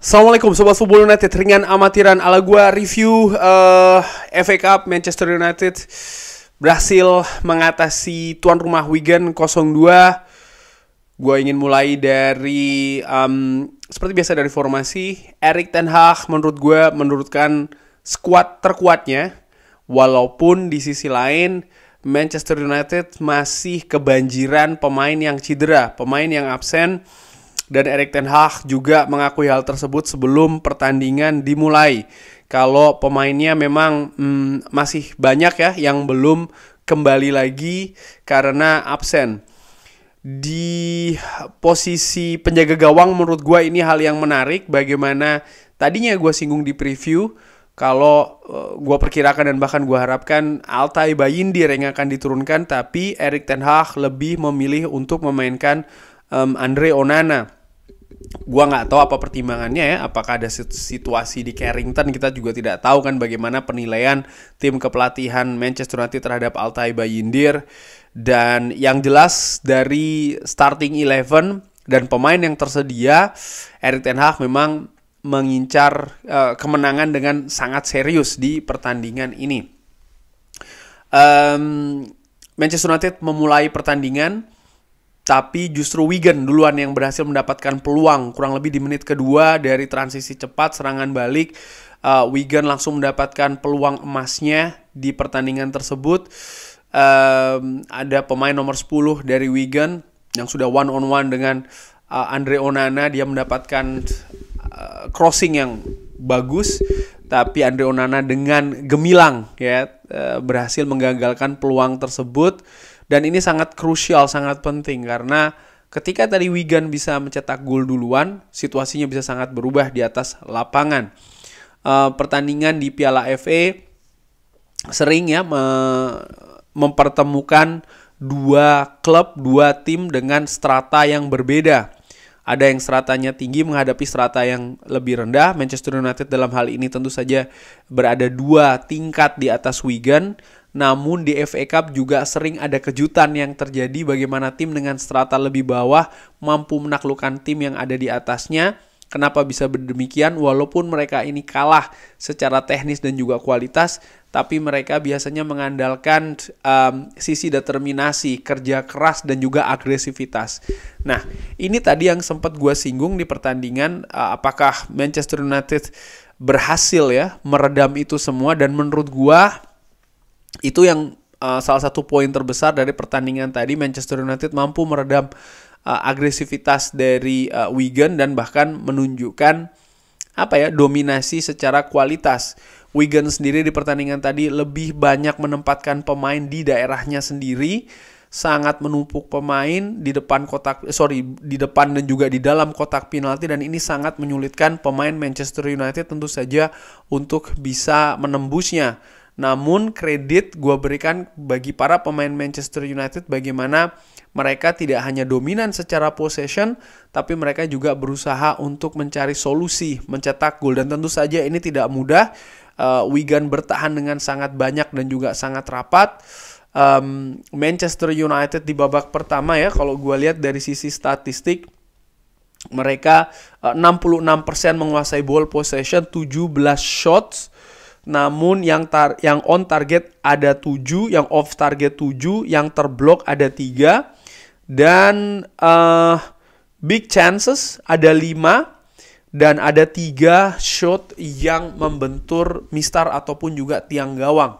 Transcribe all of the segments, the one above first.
Assalamualaikum Sobat Football United Ringan amatiran ala gua review uh, eh, FA Cup Manchester United berhasil mengatasi tuan rumah Wigan 0-2 Gua ingin mulai dari um, seperti biasa dari formasi Erik Ten Hag menurut gua menurutkan squad terkuatnya walaupun di sisi lain Manchester United masih kebanjiran pemain yang cedera, pemain yang absen dan Erik Ten Hag juga mengakui hal tersebut sebelum pertandingan dimulai. Kalau pemainnya memang hmm, masih banyak ya yang belum kembali lagi karena absen. Di posisi penjaga gawang menurut gue ini hal yang menarik bagaimana tadinya gue singgung di preview kalau uh, eh, gue perkirakan dan bahkan gue harapkan Altai Bayindir yang akan diturunkan tapi Erik Ten Hag lebih memilih untuk memainkan um, Andre Onana gua nggak tahu apa pertimbangannya ya apakah ada situasi di Carrington kita juga tidak tahu kan bagaimana penilaian tim kepelatihan Manchester United terhadap Altai Bayindir dan yang jelas dari starting eleven dan pemain yang tersedia Erik ten Hag memang mengincar uh, kemenangan dengan sangat serius di pertandingan ini. Um, Manchester United memulai pertandingan tapi justru Wigan duluan yang berhasil mendapatkan peluang kurang lebih di menit kedua dari transisi cepat serangan balik uh, Wigan langsung mendapatkan peluang emasnya di pertandingan tersebut um, ada pemain nomor 10 dari Wigan yang sudah one on one dengan uh, Andre Onana dia mendapatkan uh, crossing yang bagus tapi Andre Onana dengan gemilang ya uh, berhasil menggagalkan peluang tersebut dan ini sangat krusial, sangat penting karena ketika tadi Wigan bisa mencetak gol duluan, situasinya bisa sangat berubah di atas lapangan. E, pertandingan di Piala FA sering ya me mempertemukan dua klub, dua tim dengan strata yang berbeda. Ada yang stratanya tinggi menghadapi strata yang lebih rendah. Manchester United dalam hal ini tentu saja berada dua tingkat di atas Wigan namun di FA Cup juga sering ada kejutan yang terjadi bagaimana tim dengan strata lebih bawah mampu menaklukkan tim yang ada di atasnya. Kenapa bisa berdemikian walaupun mereka ini kalah secara teknis dan juga kualitas, tapi mereka biasanya mengandalkan um, sisi determinasi, kerja keras dan juga agresivitas. Nah, ini tadi yang sempat gue singgung di pertandingan uh, apakah Manchester United berhasil ya meredam itu semua dan menurut gue itu yang uh, salah satu poin terbesar dari pertandingan tadi Manchester United mampu meredam uh, agresivitas dari uh, Wigan dan bahkan menunjukkan apa ya dominasi secara kualitas. Wigan sendiri di pertandingan tadi lebih banyak menempatkan pemain di daerahnya sendiri, sangat menumpuk pemain di depan kotak sorry di depan dan juga di dalam kotak penalti dan ini sangat menyulitkan pemain Manchester United tentu saja untuk bisa menembusnya namun kredit gue berikan bagi para pemain Manchester United bagaimana mereka tidak hanya dominan secara possession, tapi mereka juga berusaha untuk mencari solusi, mencetak gol. Dan tentu saja ini tidak mudah. Uh, Wigan bertahan dengan sangat banyak dan juga sangat rapat. Um, Manchester United di babak pertama ya, kalau gue lihat dari sisi statistik, mereka eh, uh, 66% menguasai ball possession, 17 shots, namun yang tar yang on target ada 7, yang off target 7, yang terblok ada 3 dan uh, big chances ada 5 dan ada 3 shot yang membentur mistar ataupun juga tiang gawang.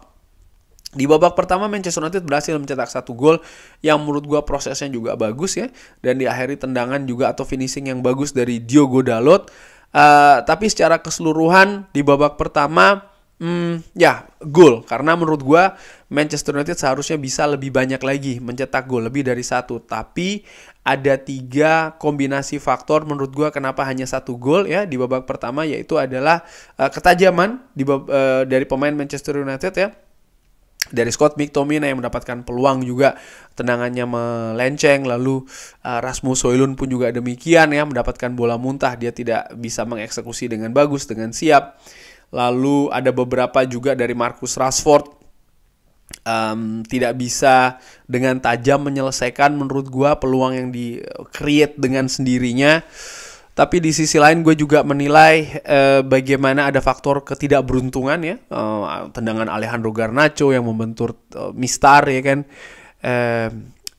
Di babak pertama Manchester United berhasil mencetak satu gol yang menurut gua prosesnya juga bagus ya dan di diakhiri tendangan juga atau finishing yang bagus dari Diogo Dalot. Uh, tapi secara keseluruhan di babak pertama Hmm, ya, gol. Karena menurut gue Manchester United seharusnya bisa lebih banyak lagi mencetak gol, lebih dari satu. Tapi ada tiga kombinasi faktor menurut gue kenapa hanya satu gol ya di babak pertama yaitu adalah uh, ketajaman di bab, uh, dari pemain Manchester United ya dari Scott McTominay yang mendapatkan peluang juga tendangannya melenceng lalu uh, Rasmus Højlund pun juga demikian ya mendapatkan bola muntah dia tidak bisa mengeksekusi dengan bagus dengan siap lalu ada beberapa juga dari Marcus Rashford um, tidak bisa dengan tajam menyelesaikan menurut gue peluang yang di eh, create dengan sendirinya tapi di sisi lain gue juga menilai eh, bagaimana ada faktor ketidakberuntungan ya eh, tendangan Alejandro Garnacho yang membentur eh, Mistar ya kan eh,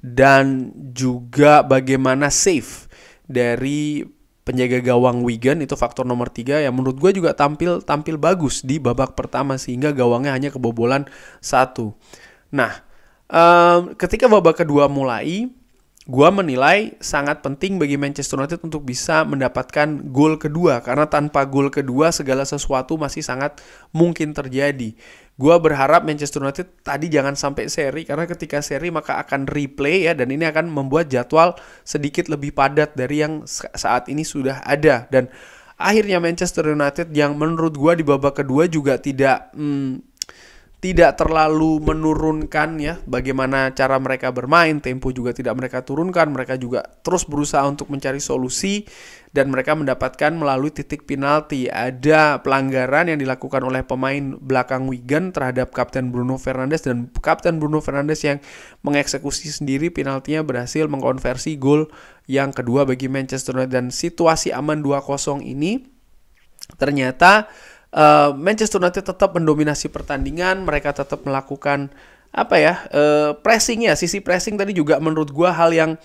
dan juga bagaimana save dari penjaga gawang Wigan itu faktor nomor tiga yang menurut gue juga tampil tampil bagus di babak pertama sehingga gawangnya hanya kebobolan satu. Nah, um, ketika babak kedua mulai gue menilai sangat penting bagi Manchester United untuk bisa mendapatkan gol kedua karena tanpa gol kedua segala sesuatu masih sangat mungkin terjadi. Gue berharap Manchester United tadi jangan sampai seri karena ketika seri maka akan replay ya dan ini akan membuat jadwal sedikit lebih padat dari yang saat ini sudah ada dan akhirnya Manchester United yang menurut gue di babak kedua juga tidak hmm, tidak terlalu menurunkan ya bagaimana cara mereka bermain tempo juga tidak mereka turunkan mereka juga terus berusaha untuk mencari solusi dan mereka mendapatkan melalui titik penalti ada pelanggaran yang dilakukan oleh pemain belakang Wigan terhadap Kapten Bruno Fernandes dan Kapten Bruno Fernandes yang mengeksekusi sendiri penaltinya berhasil mengkonversi gol yang kedua bagi Manchester United dan situasi aman 2-0 ini ternyata Eh, Manchester United tetap mendominasi pertandingan, mereka tetap melakukan apa ya uh, ya sisi pressing tadi juga menurut gua hal yang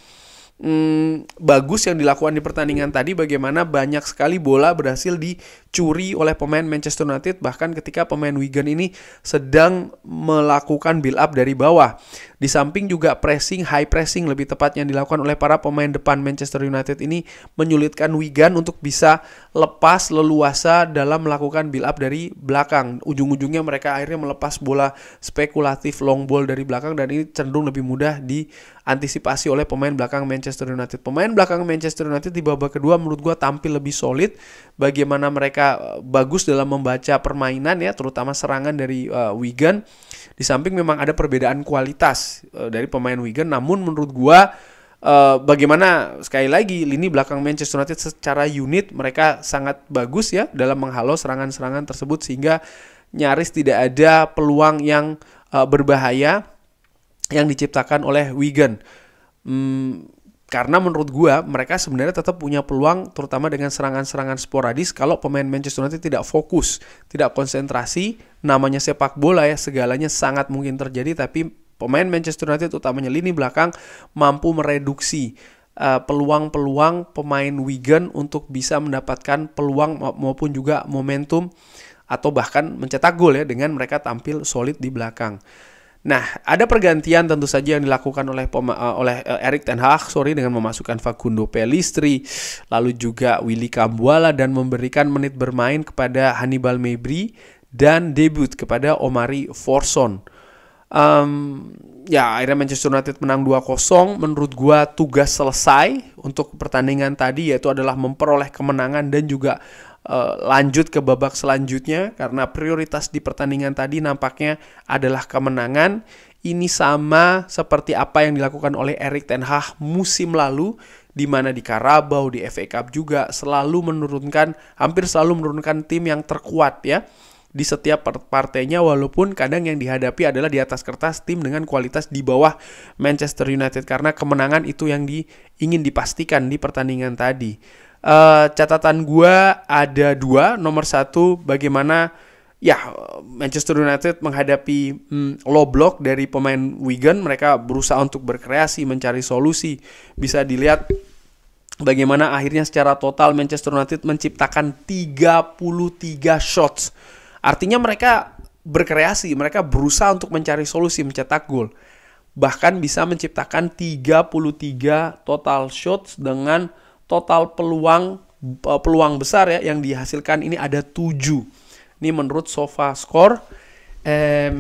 hmm, bagus yang dilakukan di pertandingan tadi bagaimana banyak sekali bola berhasil dicuri oleh pemain Manchester United bahkan ketika pemain Wigan ini sedang melakukan build up dari bawah di samping juga pressing, high pressing lebih tepatnya yang dilakukan oleh para pemain depan Manchester United ini menyulitkan Wigan untuk bisa lepas leluasa dalam melakukan build up dari belakang. Ujung-ujungnya mereka akhirnya melepas bola spekulatif long ball dari belakang dan ini cenderung lebih mudah di antisipasi oleh pemain belakang Manchester United. Pemain belakang Manchester United di babak kedua menurut gue tampil lebih solid. Bagaimana mereka eh, bagus dalam membaca permainan ya, terutama serangan dari uh, Wigan. Di samping memang ada perbedaan kualitas Eh, dari pemain Wigan namun menurut gua uh, bagaimana sekali lagi lini belakang Manchester United secara unit mereka sangat bagus ya dalam menghalau serangan-serangan tersebut sehingga nyaris tidak ada peluang yang uh, berbahaya yang diciptakan oleh Wigan. Hmm, karena menurut gua mereka sebenarnya tetap punya peluang terutama dengan serangan-serangan sporadis kalau pemain Manchester United tidak fokus, tidak konsentrasi, namanya sepak bola ya segalanya sangat mungkin terjadi tapi pemain Manchester United utamanya lini belakang mampu mereduksi eh, peluang-peluang uh, pemain Wigan untuk bisa mendapatkan peluang maupun juga momentum atau bahkan mencetak gol ya dengan mereka tampil solid di belakang. Nah, ada pergantian tentu saja yang dilakukan oleh uh, oleh eh, Erik ten Hag sorry dengan memasukkan Facundo Pelistri, lalu juga Willy Kambuala dan memberikan menit bermain kepada Hannibal Mebri dan debut kepada Omari Forson um, ya akhirnya Manchester United menang 2-0 menurut gua tugas selesai untuk pertandingan tadi yaitu adalah memperoleh kemenangan dan juga uh, lanjut ke babak selanjutnya karena prioritas di pertandingan tadi nampaknya adalah kemenangan ini sama seperti apa yang dilakukan oleh Erik ten Hag musim lalu di mana di Karabau, di FA Cup juga selalu menurunkan hampir selalu menurunkan tim yang terkuat ya di setiap partainya walaupun kadang yang dihadapi adalah di atas kertas tim dengan kualitas di bawah Manchester United karena kemenangan itu yang di, ingin dipastikan di pertandingan tadi. Uh, catatan gue ada dua. Nomor satu bagaimana ya Manchester United menghadapi hmm, low block dari pemain Wigan mereka berusaha untuk berkreasi mencari solusi bisa dilihat bagaimana akhirnya secara total Manchester United menciptakan 33 shots Artinya mereka berkreasi, mereka berusaha untuk mencari solusi mencetak gol. Bahkan bisa menciptakan 33 total shots dengan total peluang e, peluang besar ya yang dihasilkan ini ada 7. Ini menurut Sofa Score. E,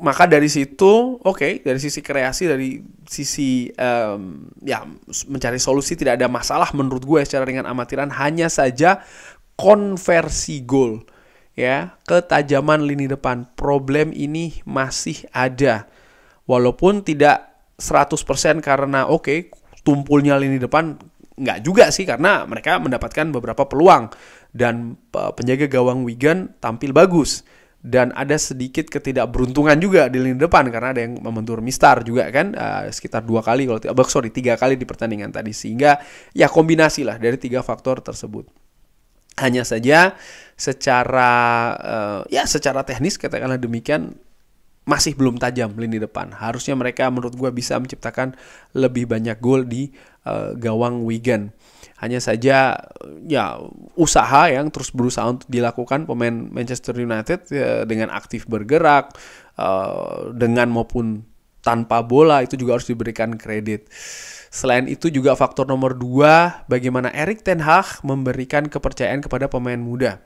maka dari situ, oke, okay, dari sisi kreasi, dari sisi um, ya mencari solusi tidak ada masalah menurut gue secara ringan amatiran. Hanya saja konversi gol ya, ketajaman lini depan. Problem ini masih ada. Walaupun tidak 100% karena oke, okay, tumpulnya lini depan nggak juga sih karena mereka mendapatkan beberapa peluang dan penjaga gawang Wigan tampil bagus dan ada sedikit ketidakberuntungan juga di lini depan karena ada yang membentur Mistar juga kan uh, sekitar dua kali kalau eh, sorry tiga kali di pertandingan tadi sehingga ya kombinasi lah dari tiga faktor tersebut. Hanya saja secara uh, ya secara teknis katakanlah demikian masih belum tajam lini depan. Harusnya mereka menurut gue bisa menciptakan lebih banyak gol di uh, gawang Wigan. Hanya saja ya usaha yang terus berusaha untuk dilakukan pemain Manchester United ya, dengan aktif bergerak uh, dengan maupun tanpa bola itu juga harus diberikan kredit. Selain itu juga faktor nomor dua, bagaimana Erik Ten Hag memberikan kepercayaan kepada pemain muda.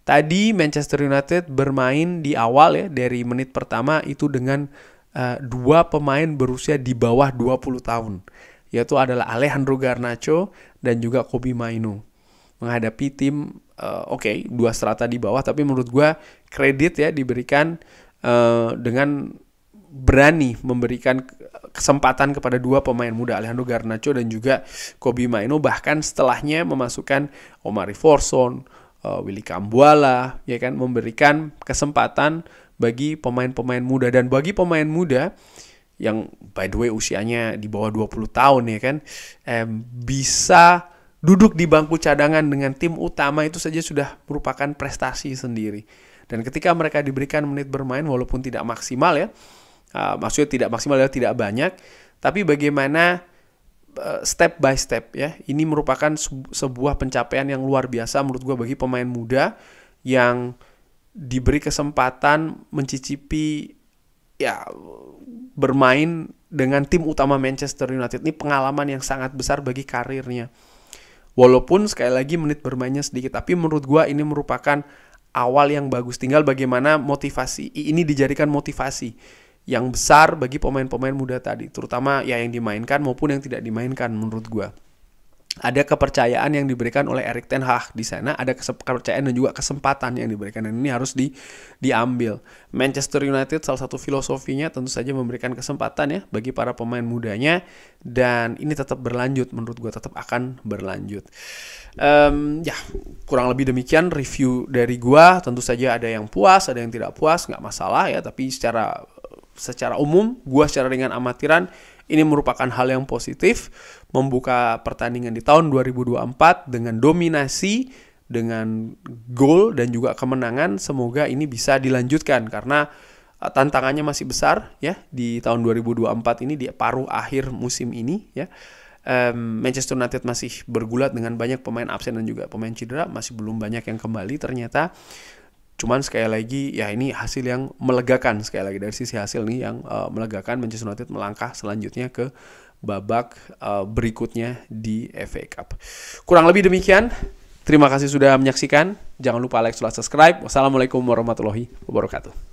Tadi Manchester United bermain di awal ya, dari menit pertama itu dengan uh, dua pemain berusia di bawah 20 tahun. Yaitu adalah Alejandro Garnacho dan juga Kobi Mainu. Menghadapi tim, uh, oke, okay, dua strata di bawah, tapi menurut gue kredit ya diberikan uh, dengan berani memberikan kesempatan kepada dua pemain muda Alejandro Garnacho dan juga Kobi Maino bahkan setelahnya memasukkan Omari Forson, uh, eh, Willy Kambuala ya kan memberikan kesempatan bagi pemain-pemain muda dan bagi pemain muda yang by the way usianya di bawah 20 tahun ya kan eh, bisa duduk di bangku cadangan dengan tim utama itu saja sudah merupakan prestasi sendiri. Dan ketika mereka diberikan menit bermain walaupun tidak maksimal ya, Ah, maksudnya tidak maksimal adalah tidak banyak, tapi bagaimana eh, step by step ya. Ini merupakan sebuah pencapaian yang luar biasa menurut gue bagi pemain muda yang diberi kesempatan mencicipi ya bermain dengan tim utama Manchester United ini pengalaman yang sangat besar bagi karirnya. Walaupun sekali lagi menit bermainnya sedikit, tapi menurut gue ini merupakan awal yang bagus. Tinggal bagaimana motivasi ini dijadikan motivasi yang besar bagi pemain-pemain muda tadi, terutama ya yang dimainkan maupun yang tidak dimainkan menurut gue. Ada kepercayaan yang diberikan oleh Erik Ten Hag di sana, ada kepercayaan dan juga kesempatan yang diberikan dan ini harus di diambil. Manchester United salah satu filosofinya tentu saja memberikan kesempatan ya bagi para pemain mudanya dan ini tetap berlanjut menurut gue tetap akan berlanjut. Um, ya kurang lebih demikian review dari gue. Tentu saja ada yang puas, ada yang tidak puas, nggak masalah ya. Tapi secara secara umum, gue secara dengan amatiran, ini merupakan hal yang positif, membuka pertandingan di tahun 2024 dengan dominasi, dengan gol dan juga kemenangan. Semoga ini bisa dilanjutkan karena eh, tantangannya masih besar ya di tahun 2024 ini di paruh akhir musim ini ya. Um, Manchester United masih bergulat dengan banyak pemain absen dan juga pemain cedera masih belum banyak yang kembali ternyata Cuman sekali lagi ya ini hasil yang melegakan sekali lagi dari sisi hasil nih yang uh, melegakan Manchester United melangkah selanjutnya ke babak uh, berikutnya di FA Cup. Kurang lebih demikian. Terima kasih sudah menyaksikan. Jangan lupa like, subscribe. Wassalamualaikum warahmatullahi wabarakatuh.